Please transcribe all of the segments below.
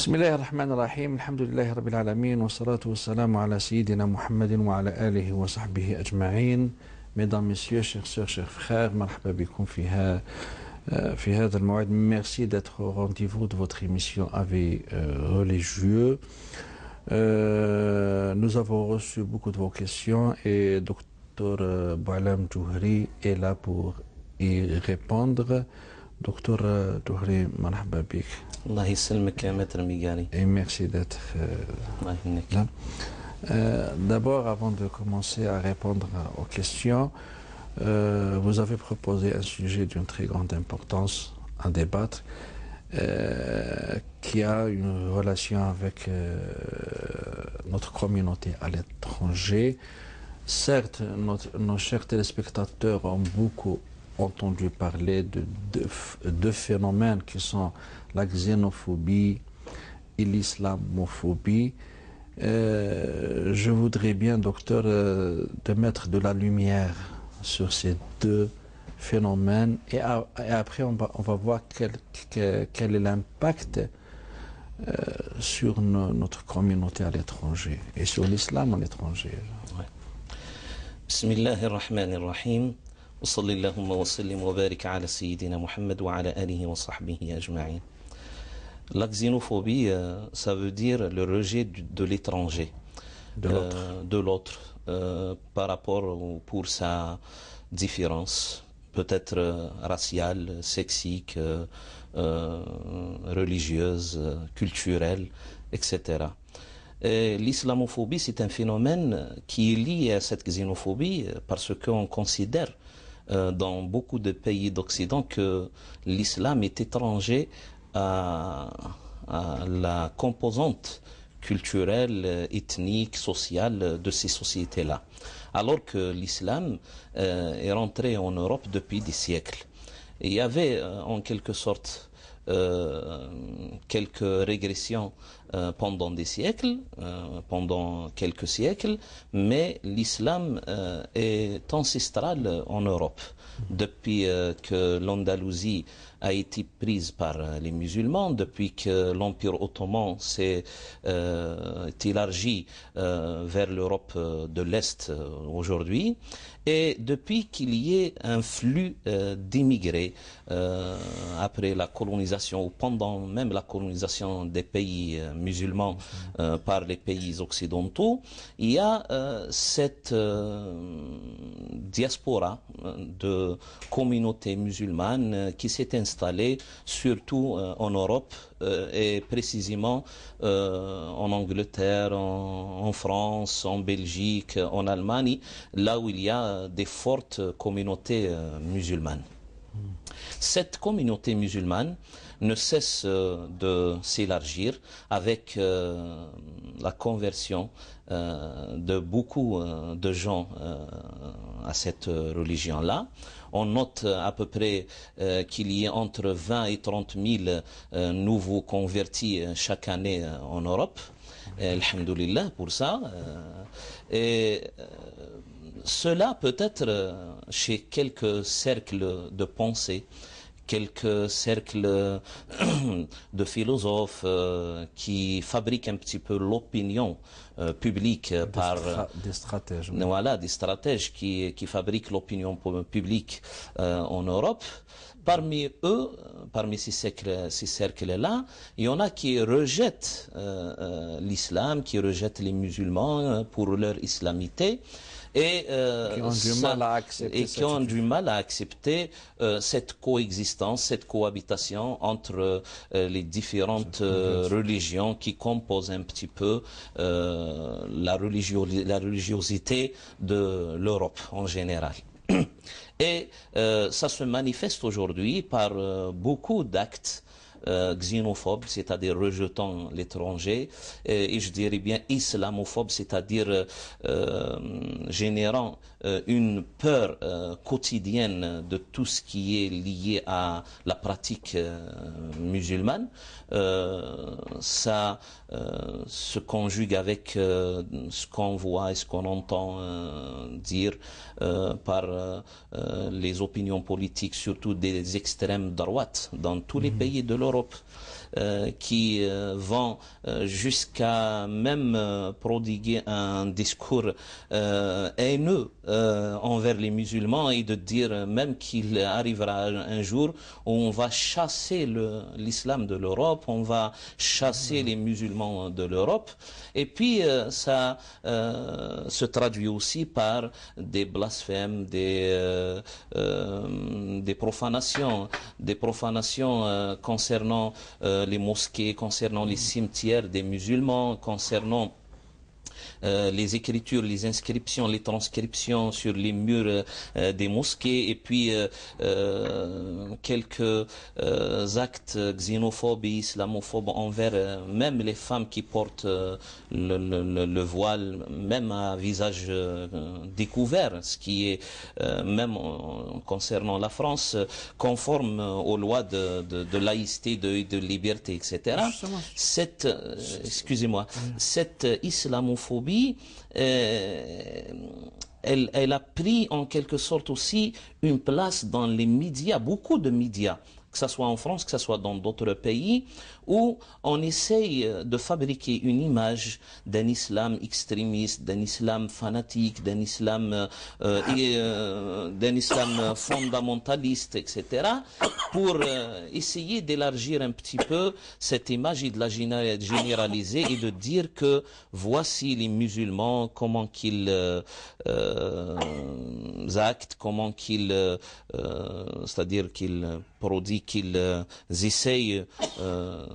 بسم الله الرحمن الرحيم الحمد لله رب العالمين والصلاة والسلام على سيدنا محمد وعلى آله وصحبه أجمعين ميدام ميسيو شيخ سور شيخ فخار مرحبا بكم فيها في هذا الموعد ميرسي داتر رونديفو دو vous de افي émission AV euh, religieux Euh, nous avons reçu beaucoup de vos questions et Dr euh, Boualam Djouhri est là pour y répondre. Docteur Douhri مرحبا Et الله d'être là. Euh، d'abord, avant de commencer à répondre aux questions, euh، vous avez proposé un sujet d'une très grande importance à débattre, euh، qui a une relation avec notre communauté à l'étranger. Certes, notre, nos chers téléspectateurs ont beaucoup entendu parler de deux, phénomènes qui sont la xénophobie et l'islamophobie. Euh, je voudrais bien, docteur, de euh, mettre de la lumière sur ces deux phénomènes et, après on va, on va voir quel, quel, est l'impact euh, sur notre communauté à l'étranger et sur l'islam à l'étranger. Ouais. Bismillahirrahmanirrahim. La xénophobie, euh, ça veut dire le rejet de l'étranger, de euh, l'autre, euh, par rapport ou pour sa différence, peut-être raciale, sexique, religieuse, culturelle, etc. L'islamophobie, c'est un phénomène qui est lié à cette xénophobie parce qu'on considère euh, dans beaucoup de pays d'Occident que l'islam est étranger à, la composante culturelle, ethnique, sociale de ces sociétés-là. Alors que l'islam euh, est rentré en Europe depuis des siècles. il y avait euh, en quelque sorte quelques régressions euh, pendant des siècles, euh, pendant quelques siècles, mais l'islam euh, est ancestral en Europe. Depuis que l'Andalousie a été prise par les musulmans, depuis que l'Empire ottoman s'est élargi vers l'Europe de l'Est aujourd'hui, et depuis qu'il y ait un flux d'immigrés après la colonisation ou pendant même la colonisation des pays musulmans euh, par les pays occidentaux, il y a euh, cette euh, diaspora de communautés musulmanes qui s'est installée surtout en Europe et précisément en Angleterre, en, France, en Belgique, en Allemagne, là où il y a des fortes communautés musulmanes. Cette communauté musulmane ne cesse euh, de s'élargir avec euh, la conversion euh, de beaucoup de gens à cette religion-là. On note à peu près qu'il y a entre 20 et 30 000 nouveaux convertis chaque année en Europe. Alhamdulillah pour ça. et cela peut être chez quelques cercles de pensée quelques cercles de philosophes euh, qui fabriquent un petit peu l'opinion euh, publique euh, par... des stratèges. Voilà, des stratèges qui, qui fabriquent l'opinion publique en Europe. Parmi eux, parmi ces cercles-là, il y en a qui rejettent l'islam, qui rejettent les musulmans pour leur islamité. Euh, et, qui ont du mal à accepter, euh, cette coexistence, cette cohabitation entre euh, les différentes religions qui composent un petit peu la, religion, la religiosité de l'Europe en général. Et ça se manifeste aujourd'hui par beaucoup d'actes euh, xénophobe, c'est-à-dire rejetant l'étranger, et, je dirais bien islamophobe, c'est-à-dire euh, euh, générant euh, une peur euh, quotidienne de tout ce qui est lié à la pratique euh, musulmane. ça se conjugue avec ce qu'on voit et ce qu'on entend dire par les opinions politiques, surtout des extrêmes droites, dans tous les mhm. pays de l'Europe. Euh, qui euh, vont euh, jusqu'à même prodiguer un discours haineux envers les musulmans et de dire même qu'il arrivera un jour où on va chasser l'islam de l'Europe, on va chasser les musulmans de l'Europe. Et puis ça se traduit aussi par des blasphèmes, des, des profanations, des profanations concernant euh, les mosquées, concernant les mm. cimetières des musulmans, concernant euh, les écritures, les inscriptions, les transcriptions sur les murs euh, euh, des mosquées et puis quelques actes xénophobes et islamophobes envers même les femmes qui portent le, voile, même à visage découvert, ce qui est même concernant la France conforme aux lois de, de, laïcité, de, liberté, etc. Cette, excusez-moi, mm. cette islamophobie euh, elle, a pris en quelque sorte aussi une place dans les médias, beaucoup de médias que ce soit en France, que ce soit dans d'autres pays, où on essaye euh, de fabriquer une image d'un islam extrémiste, d'un islam fanatique, d'un islam, euh, euh, euh d'un islam fondamentaliste, etc., pour essayer d'élargir un petit peu cette image et de la généraliser et de dire que voici les musulmans, comment qu'ils actent, comment qu'ils, c'est-à-dire qu'ils pour qu'ils euh, essayent euh,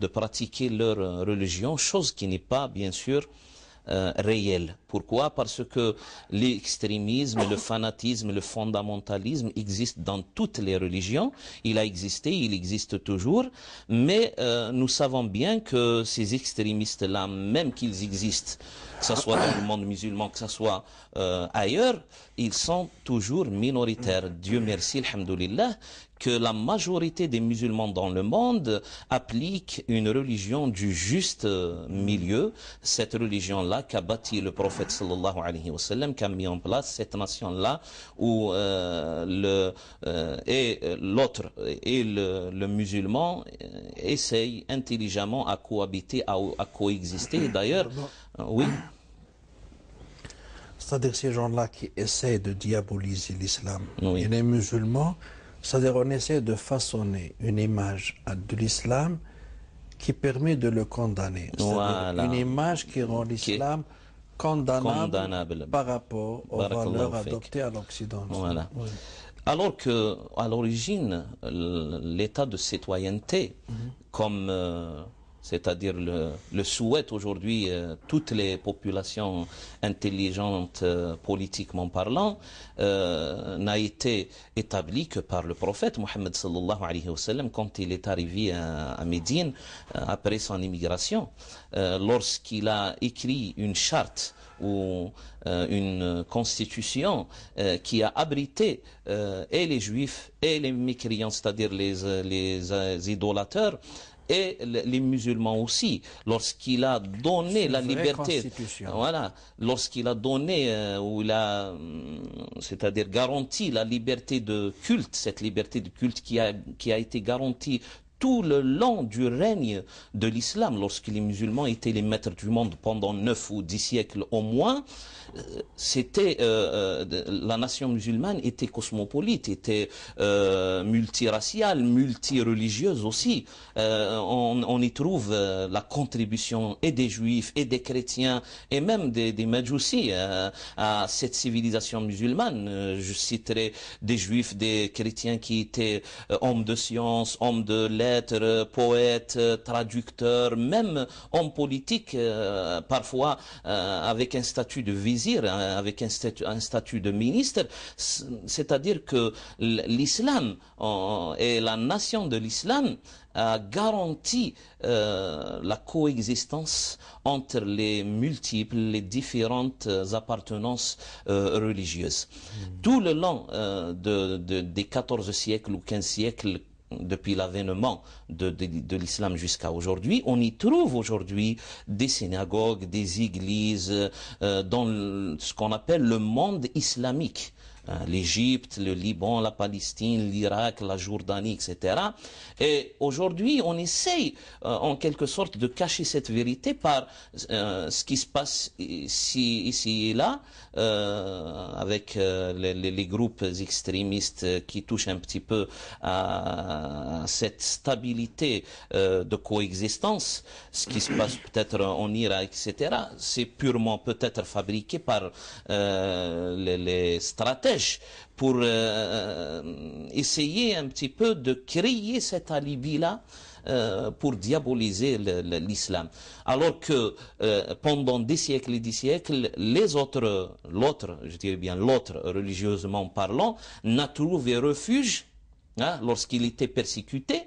de pratiquer leur euh, religion, chose qui n'est pas, bien sûr, réelle. Pourquoi Parce que l'extrémisme, le fanatisme, le fondamentalisme existent dans toutes les religions. Il a existé, il existe toujours. Mais nous savons bien que ces extrémistes-là, même qu'ils existent, que ce soit dans le monde musulman, que ce soit ailleurs, ils sont toujours minoritaires. Dieu merci, alhamdoulilah, que la majorité des musulmans dans le monde appliquent une religion du juste euh, milieu, cette religion-là qu'a bâtie le prophète sallallahu alayhi wa sallam, qu'a mis en place cette nation-là où euh, le, euh, et l'autre et le, musulman essaye intelligemment à cohabiter, à, coexister. D'ailleurs, oui. C'est-à-dire ces gens-là qui essaient de diaboliser l'islam et les musulmans c'est-à-dire on essaie de façonner une image de l'islam qui permet de le condamner. une image qui rend l'islam condamnable, par rapport aux valeurs adoptées à l'Occident. Alors que à l'origine, l'état de citoyenneté, mhm. comme euh, c'est-à-dire le, le souhait aujourd'hui, euh, toutes les populations intelligentes euh, politiquement parlant, euh, n'a été établi que par le prophète Mohammed sallallahu alayhi wa sallam quand il est arrivé à, Médine après son immigration, lorsqu'il a écrit une charte ou une constitution qui a abrité et les juifs et les mécréants, c'est-à-dire les, les, les idolateurs, et les musulmans aussi, lorsqu'il a donné la liberté, voilà, lorsqu'il a donné euh, il a, hum, c'est-à-dire garanti la liberté de culte, cette liberté de culte qui a été garantie tout le long du règne de l'islam, lorsque les musulmans étaient les maîtres du monde pendant neuf ou dix siècles au moins, euh, c'était euh, euh, la nation musulmane était cosmopolite, était euh, multiraciale, multireligieuse aussi. on, y trouve la contribution et des juifs et des chrétiens et même des, des aussi à cette civilisation musulmane. Je citerai des juifs, des chrétiens qui étaient hommes de science, hommes de lettres, poète, euh, euh, traducteur, même en politique euh, parfois avec un statut de vizir, hein, avec un statut, de ministre. C'est-à-dire que l'islam et la nation de l'islam a garanti la coexistence entre les multiples, les différentes appartenances religieuses. Hmm. Tout le long de, des 14 siècles ou 15 siècles depuis l'avènement de, l'islam jusqu'à aujourd'hui, on y trouve aujourd'hui des synagogues, des églises, euh, dans ce qu'on appelle le monde islamique. Euh, l'Égypte, le Liban, la Palestine, l'Irak, la Jordanie, etc. Et aujourd'hui, on essaye euh, en quelque sorte de cacher cette vérité par euh, ce qui se passe ici, et là, avec les, groupes extrémistes qui touchent un petit peu à cette stabilité de coexistence, ce qui se passe peut-être en Irak, etc. C'est purement peut-être fabriqué par les stratèges pour euh, euh, essayer un petit peu de créer cet alibi-là euh, pour diaboliser l'islam. Alors que pendant des siècles et des siècles, les autres, l'autre, je dirais bien l'autre religieusement parlant, n'a trouvé refuge, hein, lorsqu'il était persécuté,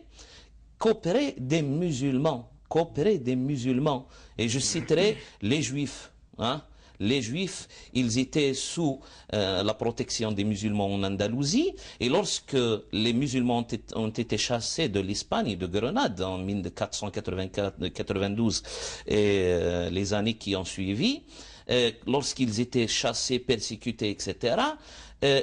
coopérer des musulmans, coopérer des musulmans. Et je citerai les juifs. Hein les juifs, ils étaient sous euh, la protection des musulmans en Andalousie, et lorsque les musulmans ont, été chassés de l'Espagne de Grenade en 1492 et euh, les années qui ont suivi, euh, lorsqu'ils étaient chassés, persécutés, etc.,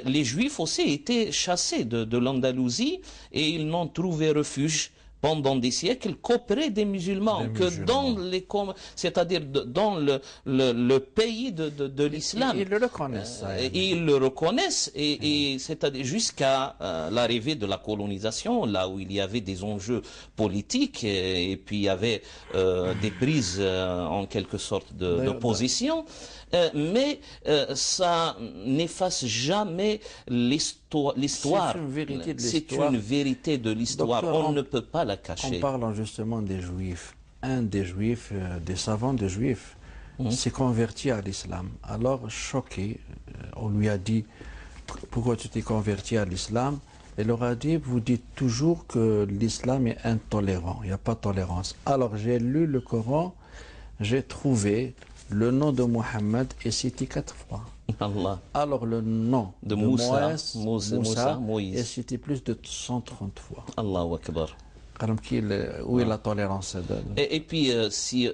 les juifs aussi étaient chassés de, de l'Andalousie et ils n'ont trouvé refuge pendant des siècles qu'auprès des musulmans, que dans les c'est-à-dire dans le, le, pays de, de, de l'islam. Ils, le reconnaissent. Euh, ils le reconnaissent et, et c'est-à-dire jusqu'à euh, l'arrivée de la colonisation, là où il y avait des enjeux politiques et, puis il y avait euh, des prises en quelque sorte de, de euh, mais euh, ça n'efface jamais l'histoire. C'est une vérité de l'histoire. une vérité de l'histoire. On, ne peut pas la cacher. En parlant justement des Juifs, un des Juifs, euh, des savants des Juifs, hum. s'est converti à l'islam. Alors, choqué, on lui a dit Pourquoi tu t'es converti à l'islam Elle leur a dit, vous dites toujours que l'islam est intolérant, il n'y a pas de tolérance. Alors j'ai lu le Coran, j'ai trouvé le nom de Mohammed est cité quatre fois. Alors le nom de, Moïse Moussa, est cité plus de 130 fois. Akbar. Où est ah. la tolérance et, puis, euh, si,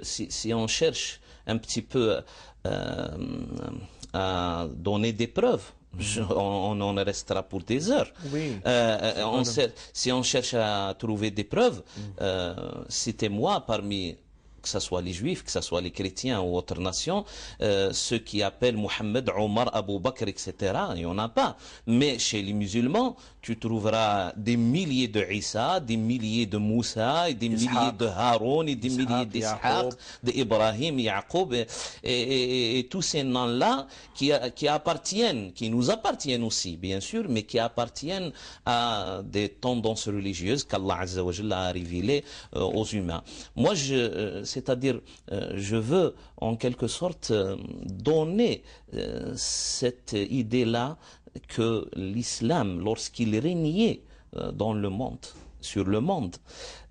on cherche un petit peu euh, à donner des preuves, mhm. on, en restera pour des heures. Oui. Euh, si on cherche à trouver des preuves, c'était mhm. moi parmi que ce soit les juifs, que ce soit les chrétiens ou autres nations, euh, ceux qui appellent Mohammed, Omar, Abou Bakr, etc., il n'y en a pas. Mais chez les musulmans, tu trouveras des milliers de Isa, des milliers de Moussa, et des milliers de Haroun, et des milliers d'Ishaq, d'Ibrahim, Yaqub, et, tous ces noms-là qui, qui appartiennent, qui nous appartiennent aussi, bien sûr, mais qui appartiennent à des tendances religieuses qu'Allah a révélées euh, aux humains. Moi, je, euh, c'est-à-dire euh, je veux en quelque sorte euh, donner euh, cette idée-là que l'islam, lorsqu'il régnait dans le monde, sur le monde,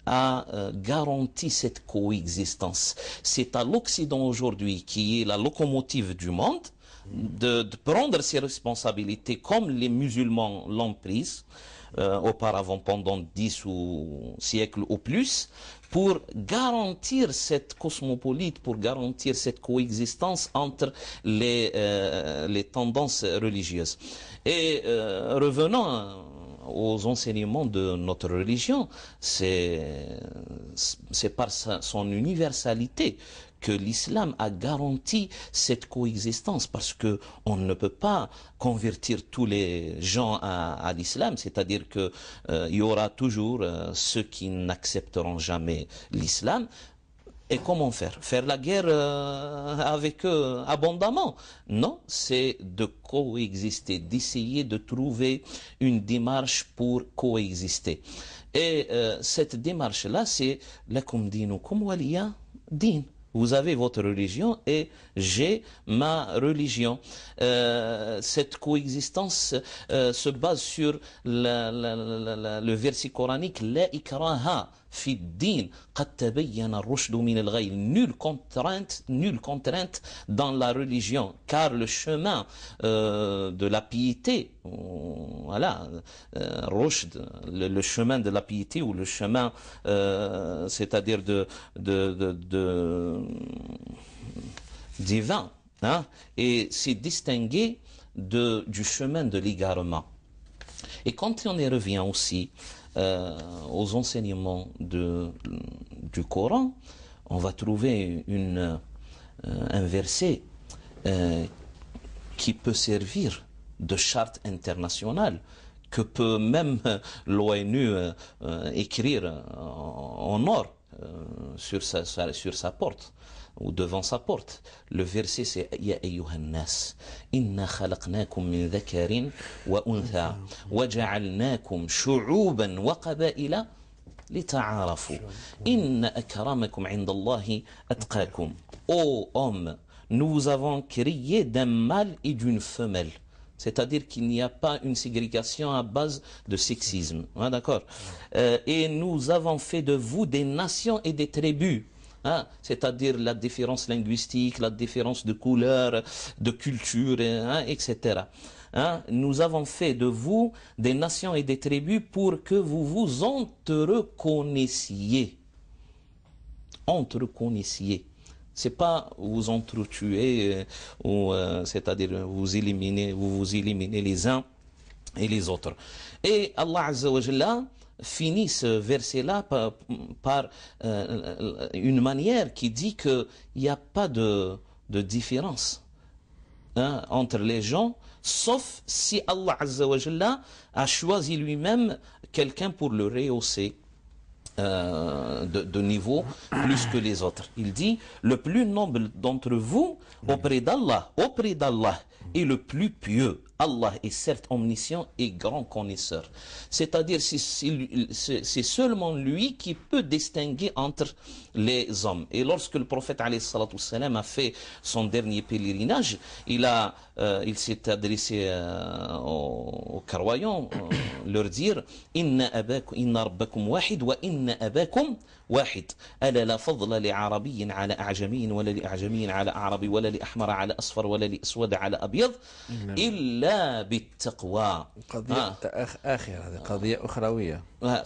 a garanti cette coexistence. C'est à l'Occident aujourd'hui, qui est la locomotive du monde, de, prendre ses responsabilités comme les musulmans l'ont prise, auparavant pendant dix ou siècles ou plus, pour garantir cette cosmopolite, pour garantir cette coexistence entre les, euh, tendances religieuses. Et euh, revenant aux enseignements de notre religion, c'est par son universalité que l'islam a garanti cette coexistence parce que on ne peut pas convertir tous les gens à, l'islam, c'est-à-dire qu'il euh, y aura toujours euh, ceux qui n'accepteront jamais l'islam. Et comment faire Faire la guerre euh, avec eux abondamment Non, c'est de coexister, d'essayer de trouver une démarche pour coexister. Et cette démarche-là, c'est « lakum dinukum waliya din » vous avez votre religion et j'ai ma religion. Euh, cette coexistence euh, se base sur le verset coranique La ikraha fi din qad tabayyana min al Nulle contrainte, nulle contrainte dans la religion, car le chemin euh, de la piété, voilà, rushd, le, chemin de la piété ou le chemin, c'est-à-dire de, de, de divin hein, et s'est distingué du chemin de l'égarement. Et quand on y revient aussi euh, aux enseignements du Coran, on va trouver une, euh, un verset euh, qui peut servir de charte internationale que peut même l'ONU écrire en or sur sa porte ou devant sa porte. Le verset c'est Ya ayyuhannas, inna khalaqnakum min dhakarin wa untha, wa ja'alnakum shu'uban wa qabaila ta'arafu, Inna akramakum inda Allahi atqakum. Ô homme, nous vous avons créé d'un mâle et d'une femelle. C'est-à-dire qu'il n'y a pas une ségrégation à base de sexisme. Hein, D'accord euh, Et nous avons fait de vous des nations et des tribus. Hein? c'est-à-dire la différence linguistique, la différence de couleur, de culture, hein, etc. Hein? nous avons fait de vous des nations et des tribus pour que vous vous entreconnaissiez. Entreconnaissiez. C'est pas vous entretuer, euh, ou euh, c'est-à-dire vous éliminer vous vous éliminez les uns et les autres. Et Allah Azza finit ce verset-là par, euh, une manière qui dit qu'il n'y a pas de, différence hein, entre les gens, sauf si Allah a choisi lui-même quelqu'un pour le rehausser. Euh, de, de, niveau plus que les autres. Il dit, le plus noble d'entre vous auprès d'Allah, auprès d'Allah, est le plus pieux. Allah est certes omniscient et grand connaisseur. C'est-à-dire, c'est seulement lui qui peut distinguer entre les hommes. Et lorsque le prophète a fait son dernier pèlerinage, il, euh, s'est adressé euh, aux, aux, euh, leur dire « Inna abakum, wahid wa inna abakum » واحد ألا لا فضل لعربي على أعجمي ولا لأعجمي على أعربي ولا لأحمر على أصفر ولا لأسود على أبيض نعم. إلا بالتقوى قضية آه. آخر هذه قضية أخروية اخرويه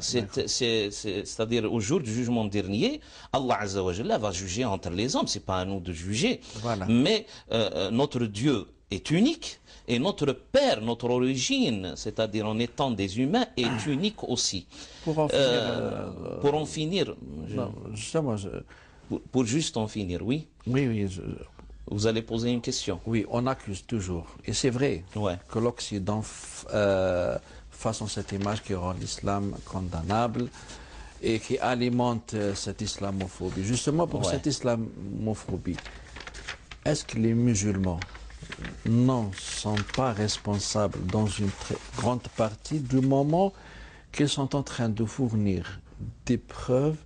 ستدير أجور نعم. c'est-à-dire au jour du jugement dernier Allah Azza أنتر Jalla va juger مي نوتر hommes est unique. Et notre père, notre origine, c'est-à-dire en étant des humains, est unique aussi. Pour en finir... pour juste en finir, oui Oui, oui. Vous allez poser une question. Oui, on accuse toujours. Et c'est vrai que l'Occident, euh, façon cette image qui rend l'islam condamnable, et qui alimente euh, cette islamophobie. Justement pour cette islamophobie, est-ce que les musulmans n'en sont pas responsables dans une très grande partie du moment qu'ils sont en train de fournir des preuves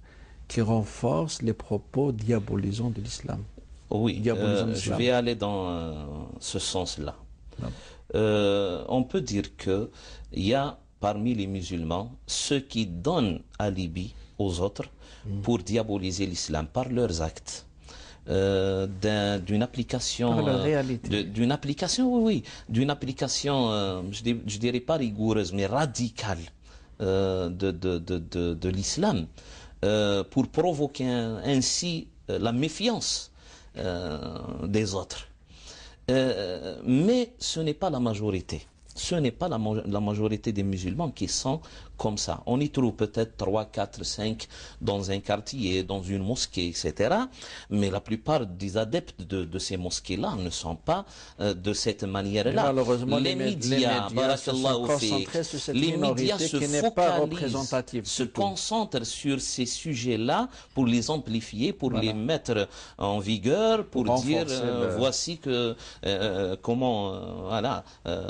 qui renforcent les propos diabolisants de l'islam. Oui, euh, je vais aller dans euh, ce sens-là. Euh, on peut dire qu'il y a parmi les musulmans ceux qui donnent alibi aux autres hmm. pour diaboliser l'islam par leurs actes. Euh, d'une application, euh, d'une application, oui, oui, d'une application, euh, je, dirais, dirais pas rigoureuse, mais radicale de, de, de, de, de l'islam, pour provoquer ainsi la méfiance des autres. mais ce n'est pas la majorité. Ce n'est pas la majorité des musulmans qui sont comme ça. On y trouve peut-être 3, 4, 5 dans un quartier, dans une mosquée, etc. Mais la plupart des adeptes de, ces mosquées-là ne sont pas euh, de cette manière-là. Malheureusement, les, médias, se sont sur cette qui n'est pas représentative. Se concentrent sur ces sujets-là pour les amplifier, pour les mettre en vigueur, pour, dire euh, voici que euh, comment voilà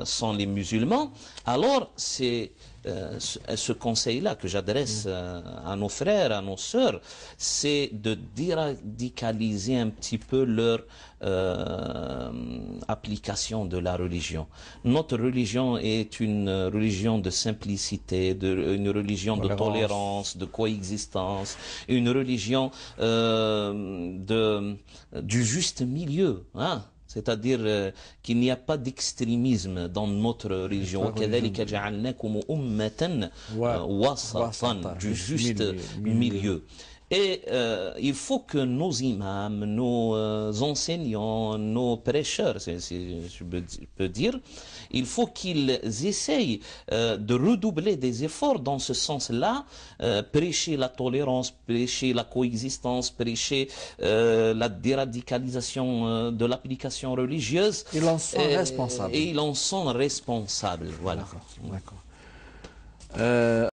sont les musulmans. Alors c'est euh, ce conseil-là que j'adresse mm. euh, à, nos frères, à nos sœurs, c'est de déradicaliser un petit peu leur euh, application de la religion. Notre religion est une religion de simplicité, de, une religion de tolérance, de coexistence, une religion euh, de, du juste milieu. Hein c'est-à-dire euh, qu'il n'y a pas d'extrémisme dans notre région. religion. Wow. Euh, wasatan, du juste milieu. milieu. Et euh, il faut que nos imams, nos euh, enseignants, nos prêcheurs, si je, peux, dire, il faut qu'ils essayent euh, de redoubler des efforts dans ce sens-là, prêcher la tolérance, prêcher la coexistence, prêcher la déradicalisation de l'application religieuse. Ils en sont responsables. Et ils en sont responsables, voilà. D'accord.